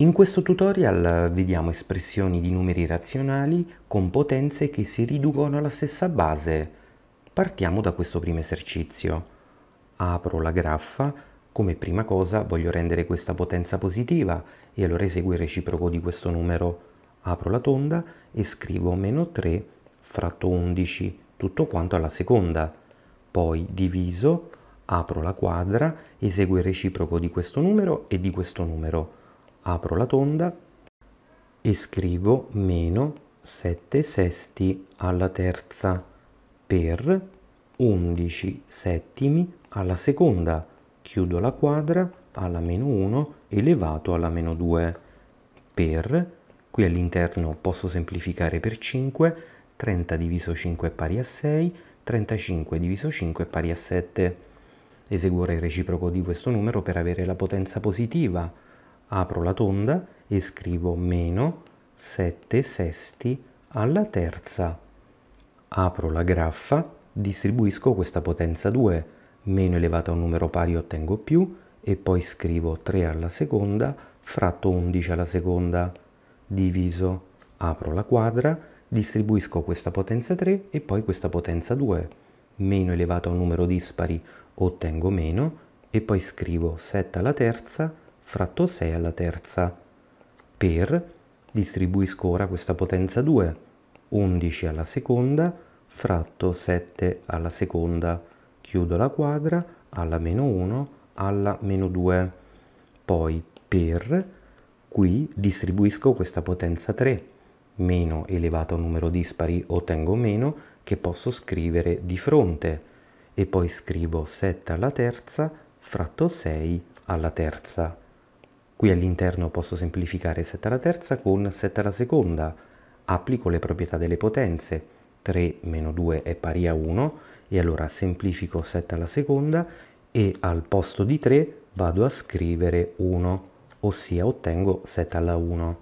In questo tutorial vediamo espressioni di numeri razionali con potenze che si riducono alla stessa base. Partiamo da questo primo esercizio. Apro la graffa, come prima cosa voglio rendere questa potenza positiva e allora eseguo il reciproco di questo numero. Apro la tonda e scrivo meno 3 fratto 11, tutto quanto alla seconda. Poi diviso, apro la quadra, eseguo il reciproco di questo numero e di questo numero apro la tonda e scrivo meno 7 sesti alla terza per 11 settimi alla seconda, chiudo la quadra alla meno 1 elevato alla meno 2 per, qui all'interno posso semplificare per 5, 30 diviso 5 è pari a 6, 35 diviso 5 è pari a 7. Eseguo il reciproco di questo numero per avere la potenza positiva, apro la tonda e scrivo meno 7 sesti alla terza. Apro la graffa, distribuisco questa potenza 2, meno elevata a un numero pari ottengo più e poi scrivo 3 alla seconda fratto 11 alla seconda. Diviso, apro la quadra, distribuisco questa potenza 3 e poi questa potenza 2. Meno elevata a un numero dispari ottengo meno e poi scrivo 7 alla terza fratto 6 alla terza per, distribuisco ora questa potenza 2, 11 alla seconda fratto 7 alla seconda, chiudo la quadra alla meno 1 alla meno 2, poi per, qui distribuisco questa potenza 3, meno elevato a numero dispari ottengo meno che posso scrivere di fronte e poi scrivo 7 alla terza fratto 6 alla terza. Qui all'interno posso semplificare 7 alla terza con 7 alla seconda. Applico le proprietà delle potenze. 3 meno 2 è pari a 1 e allora semplifico 7 alla seconda e al posto di 3 vado a scrivere 1, ossia ottengo 7 alla 1.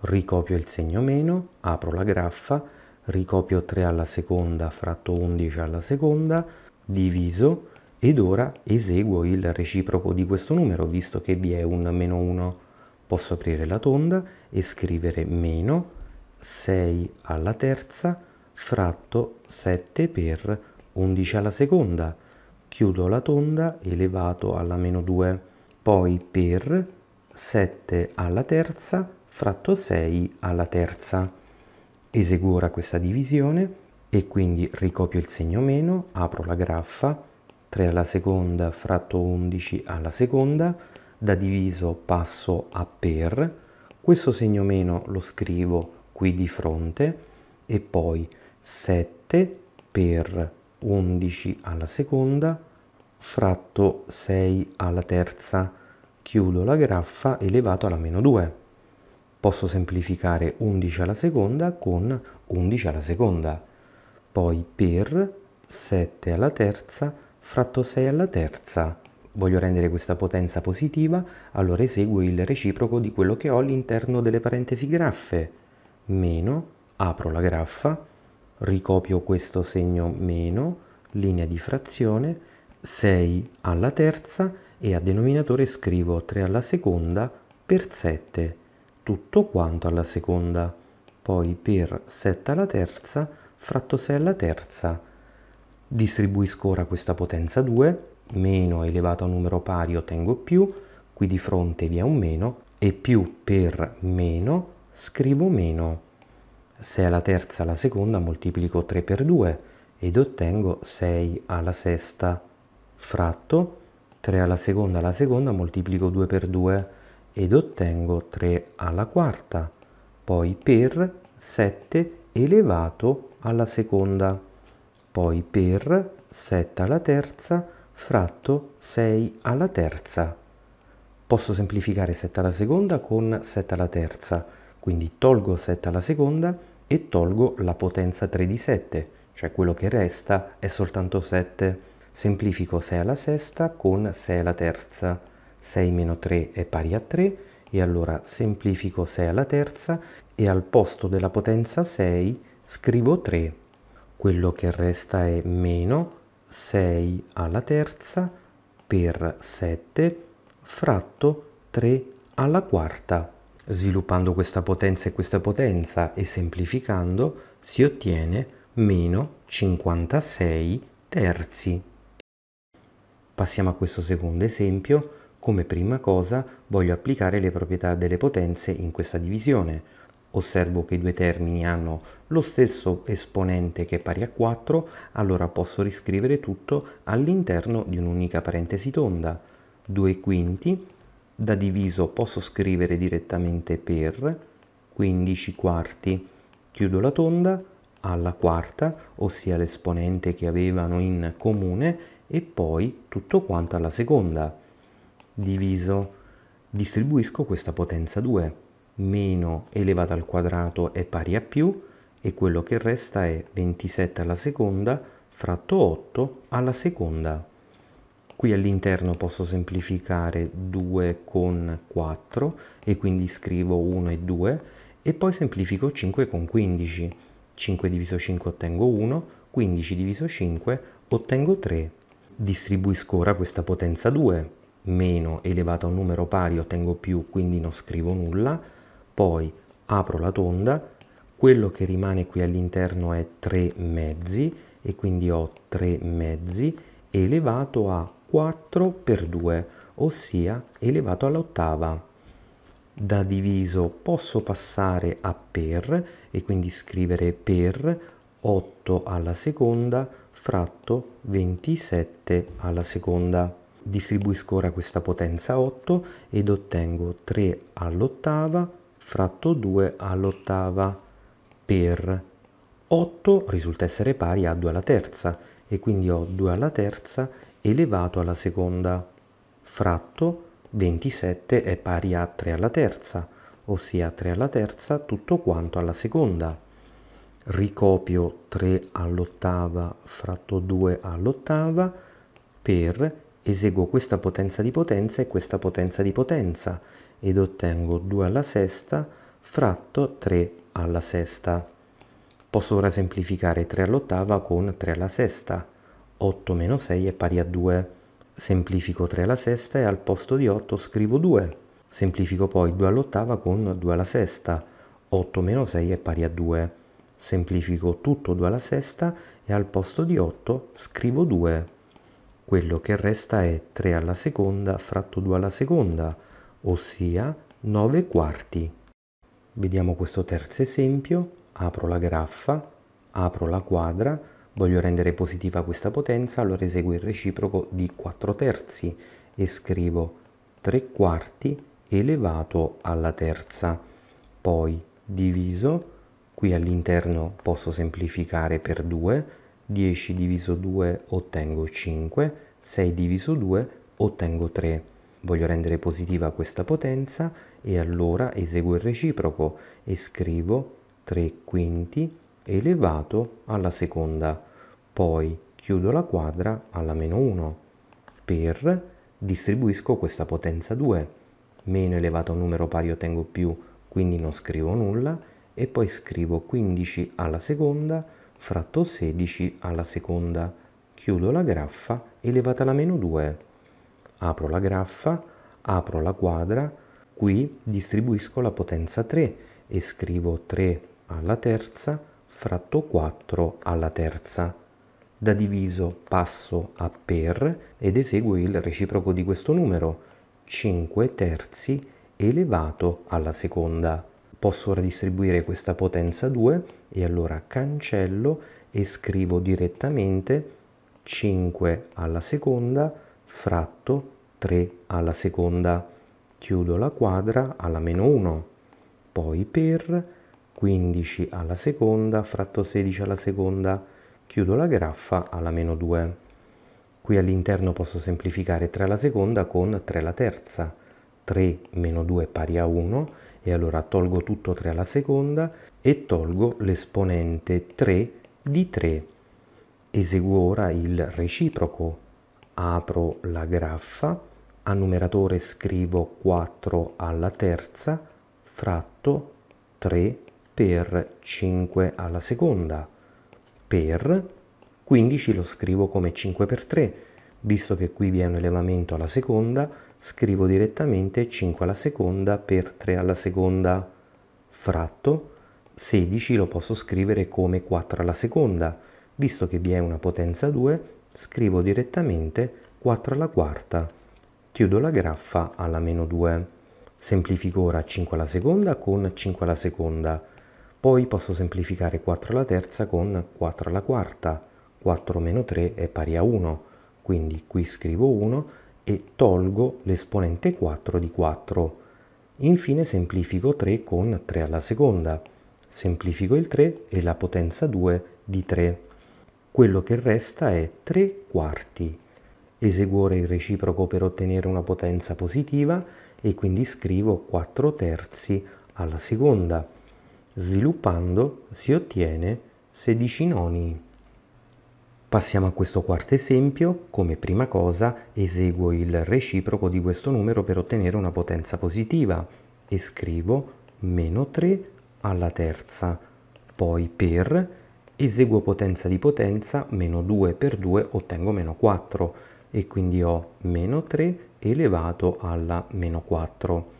Ricopio il segno meno, apro la graffa, ricopio 3 alla seconda fratto 11 alla seconda, diviso ed ora eseguo il reciproco di questo numero visto che vi è un meno 1 posso aprire la tonda e scrivere meno 6 alla terza fratto 7 per 11 alla seconda chiudo la tonda elevato alla meno 2 poi per 7 alla terza fratto 6 alla terza eseguo ora questa divisione e quindi ricopio il segno meno apro la graffa 3 alla seconda fratto 11 alla seconda, da diviso passo a per, questo segno meno lo scrivo qui di fronte e poi 7 per 11 alla seconda fratto 6 alla terza, chiudo la graffa elevato alla meno 2. Posso semplificare 11 alla seconda con 11 alla seconda, poi per 7 alla terza Fratto 6 alla terza voglio rendere questa potenza positiva, allora eseguo il reciproco di quello che ho all'interno delle parentesi graffe. Meno, apro la graffa, ricopio questo segno meno, linea di frazione, 6 alla terza e a denominatore scrivo 3 alla seconda per 7, tutto quanto alla seconda. Poi per 7 alla terza, fratto 6 alla terza, Distribuisco ora questa potenza 2, meno elevato a numero pari ottengo più, qui di fronte vi è un meno, e più per meno scrivo meno. Se è la terza alla seconda moltiplico 3 per 2 ed ottengo 6 alla sesta fratto 3 alla seconda alla seconda moltiplico 2 per 2 ed ottengo 3 alla quarta, poi per 7 elevato alla seconda poi per 7 alla terza fratto 6 alla terza. Posso semplificare 7 alla seconda con 7 alla terza, quindi tolgo 7 alla seconda e tolgo la potenza 3 di 7, cioè quello che resta è soltanto 7. Semplifico 6 alla sesta con 6 alla terza. 6 meno 3 è pari a 3 e allora semplifico 6 alla terza e al posto della potenza 6 scrivo 3 quello che resta è meno 6 alla terza per 7 fratto 3 alla quarta. Sviluppando questa potenza e questa potenza e semplificando si ottiene meno 56 terzi. Passiamo a questo secondo esempio. Come prima cosa voglio applicare le proprietà delle potenze in questa divisione osservo che i due termini hanno lo stesso esponente che è pari a 4, allora posso riscrivere tutto all'interno di un'unica parentesi tonda. 2 quinti, da diviso posso scrivere direttamente per 15 quarti, chiudo la tonda alla quarta, ossia l'esponente che avevano in comune, e poi tutto quanto alla seconda. Diviso, distribuisco questa potenza 2 meno elevato al quadrato è pari a più e quello che resta è 27 alla seconda fratto 8 alla seconda. Qui all'interno posso semplificare 2 con 4 e quindi scrivo 1 e 2 e poi semplifico 5 con 15. 5 diviso 5 ottengo 1, 15 diviso 5 ottengo 3. Distribuisco ora questa potenza 2. Meno elevato a un numero pari ottengo più, quindi non scrivo nulla poi apro la tonda, quello che rimane qui all'interno è 3 mezzi e quindi ho 3 mezzi elevato a 4 per 2, ossia elevato all'ottava. Da diviso posso passare a per e quindi scrivere per 8 alla seconda fratto 27 alla seconda. Distribuisco ora questa potenza 8 ed ottengo 3 all'ottava fratto 2 all'ottava per 8 risulta essere pari a 2 alla terza e quindi ho 2 alla terza elevato alla seconda fratto 27 è pari a 3 alla terza, ossia 3 alla terza tutto quanto alla seconda. Ricopio 3 all'ottava fratto 2 all'ottava per eseguo questa potenza di potenza e questa potenza di potenza ed ottengo 2 alla sesta fratto 3 alla sesta. Posso ora semplificare 3 all'ottava con 3 alla sesta. 8 meno 6 è pari a 2. Semplifico 3 alla sesta e al posto di 8 scrivo 2. Semplifico poi 2 all'ottava con 2 alla sesta. 8 meno 6 è pari a 2. Semplifico tutto 2 alla sesta e al posto di 8 scrivo 2. Quello che resta è 3 alla seconda fratto 2 alla seconda ossia 9 quarti. Vediamo questo terzo esempio, apro la graffa, apro la quadra, voglio rendere positiva questa potenza, allora eseguo il reciproco di 4 terzi e scrivo 3 quarti elevato alla terza, poi diviso, qui all'interno posso semplificare per 2, 10 diviso 2 ottengo 5, 6 diviso 2 ottengo 3 voglio rendere positiva questa potenza e allora eseguo il reciproco e scrivo 3 quinti elevato alla seconda, poi chiudo la quadra alla meno 1 per distribuisco questa potenza 2, meno elevato a un numero pari ottengo più, quindi non scrivo nulla e poi scrivo 15 alla seconda fratto 16 alla seconda, chiudo la graffa elevata alla meno 2 apro la graffa, apro la quadra, qui distribuisco la potenza 3 e scrivo 3 alla terza fratto 4 alla terza. Da diviso passo a per ed eseguo il reciproco di questo numero, 5 terzi elevato alla seconda. Posso ora distribuire questa potenza 2 e allora cancello e scrivo direttamente 5 alla seconda fratto 3 alla seconda, chiudo la quadra alla meno 1, poi per 15 alla seconda fratto 16 alla seconda, chiudo la graffa alla meno 2. Qui all'interno posso semplificare 3 alla seconda con 3 alla terza, 3 meno 2 pari a 1 e allora tolgo tutto 3 alla seconda e tolgo l'esponente 3 di 3. Eseguo ora il reciproco, apro la graffa, a numeratore scrivo 4 alla terza fratto 3 per 5 alla seconda per 15 lo scrivo come 5 per 3 visto che qui vi è un elevamento alla seconda scrivo direttamente 5 alla seconda per 3 alla seconda fratto 16 lo posso scrivere come 4 alla seconda visto che vi è una potenza 2 scrivo direttamente 4 alla quarta chiudo la graffa alla meno 2. Semplifico ora 5 alla seconda con 5 alla seconda, poi posso semplificare 4 alla terza con 4 alla quarta, 4 meno 3 è pari a 1, quindi qui scrivo 1 e tolgo l'esponente 4 di 4. Infine semplifico 3 con 3 alla seconda, semplifico il 3 e la potenza 2 di 3. Quello che resta è 3 quarti eseguore il reciproco per ottenere una potenza positiva e quindi scrivo 4 terzi alla seconda. Sviluppando si ottiene 16 noni. Passiamo a questo quarto esempio, come prima cosa eseguo il reciproco di questo numero per ottenere una potenza positiva e scrivo meno 3 alla terza, poi per eseguo potenza di potenza, meno 2 per 2 ottengo meno 4 e quindi ho meno 3 elevato alla meno 4.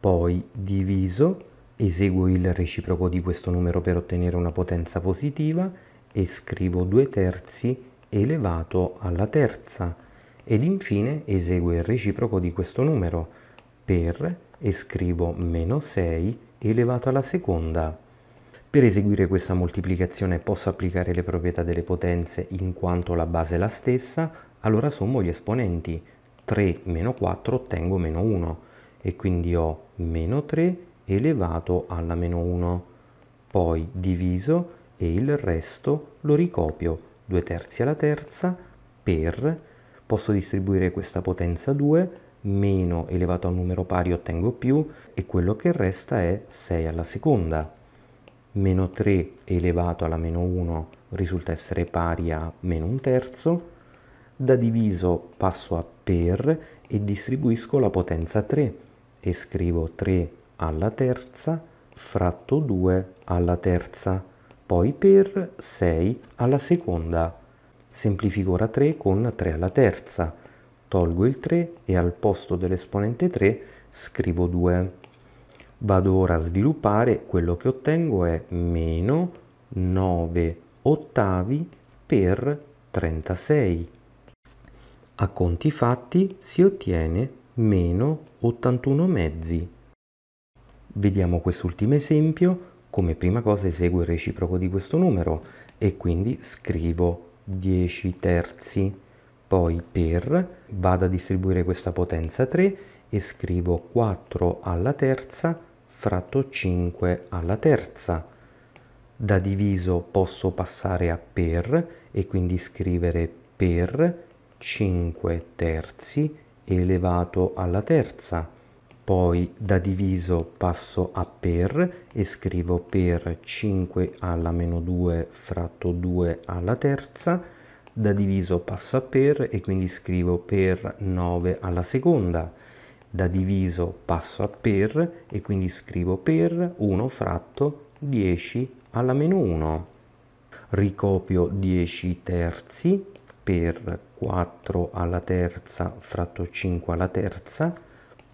Poi diviso, eseguo il reciproco di questo numero per ottenere una potenza positiva e scrivo 2 terzi elevato alla terza ed infine eseguo il reciproco di questo numero per e scrivo meno 6 elevato alla seconda. Per eseguire questa moltiplicazione posso applicare le proprietà delle potenze in quanto la base è la stessa, allora sommo gli esponenti 3 meno 4 ottengo meno 1 e quindi ho meno 3 elevato alla meno 1, poi diviso e il resto lo ricopio 2 terzi alla terza per, posso distribuire questa potenza 2, meno elevato a un numero pari ottengo più e quello che resta è 6 alla seconda. Meno 3 elevato alla meno 1 risulta essere pari a meno un terzo da diviso passo a per e distribuisco la potenza 3 e scrivo 3 alla terza fratto 2 alla terza, poi per 6 alla seconda. Semplifico ora 3 con 3 alla terza, tolgo il 3 e al posto dell'esponente 3 scrivo 2. Vado ora a sviluppare, quello che ottengo è meno 9 ottavi per 36. A conti fatti si ottiene meno 81 mezzi. Vediamo quest'ultimo esempio. Come prima cosa eseguo il reciproco di questo numero e quindi scrivo 10 terzi. Poi per vado a distribuire questa potenza 3 e scrivo 4 alla terza fratto 5 alla terza. Da diviso posso passare a per e quindi scrivere per 5 terzi elevato alla terza, poi da diviso passo a per e scrivo per 5 alla meno 2 fratto 2 alla terza, da diviso passo a per e quindi scrivo per 9 alla seconda, da diviso passo a per e quindi scrivo per 1 fratto 10 alla meno 1. Ricopio 10 terzi per 4 alla terza fratto 5 alla terza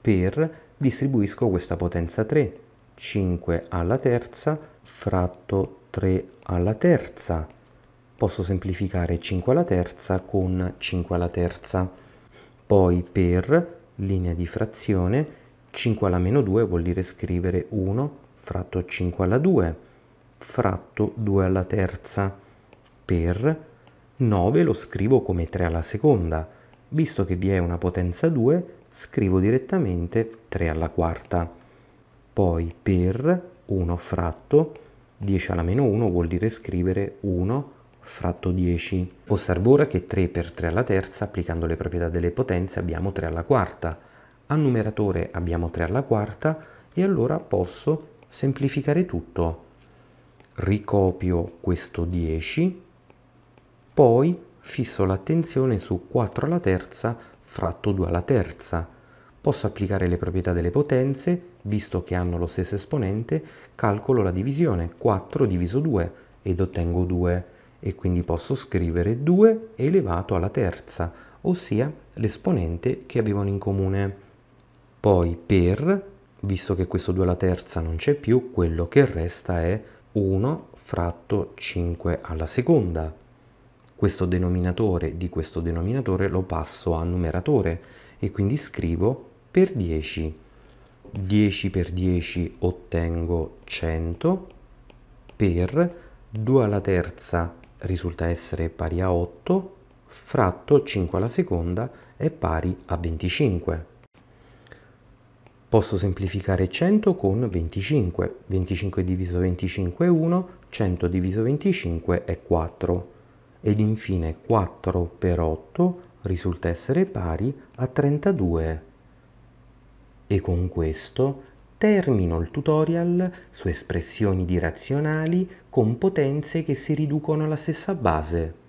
per distribuisco questa potenza 3 5 alla terza fratto 3 alla terza posso semplificare 5 alla terza con 5 alla terza poi per linea di frazione 5 alla meno 2 vuol dire scrivere 1 fratto 5 alla 2 fratto 2 alla terza per 9 lo scrivo come 3 alla seconda, visto che vi è una potenza 2 scrivo direttamente 3 alla quarta. Poi per 1 fratto 10 alla meno 1 vuol dire scrivere 1 fratto 10. Osservo ora che 3 per 3 alla terza, applicando le proprietà delle potenze, abbiamo 3 alla quarta. Al numeratore abbiamo 3 alla quarta e allora posso semplificare tutto. Ricopio questo 10 poi fisso l'attenzione su 4 alla terza fratto 2 alla terza. Posso applicare le proprietà delle potenze, visto che hanno lo stesso esponente, calcolo la divisione 4 diviso 2 ed ottengo 2 e quindi posso scrivere 2 elevato alla terza, ossia l'esponente che avevano in comune. Poi per, visto che questo 2 alla terza non c'è più, quello che resta è 1 fratto 5 alla seconda questo denominatore di questo denominatore lo passo a numeratore e quindi scrivo per 10. 10 per 10 ottengo 100 per 2 alla terza risulta essere pari a 8 fratto 5 alla seconda è pari a 25. Posso semplificare 100 con 25. 25 diviso 25 è 1, 100 diviso 25 è 4 ed infine 4 per 8 risulta essere pari a 32. E con questo termino il tutorial su espressioni di razionali con potenze che si riducono alla stessa base.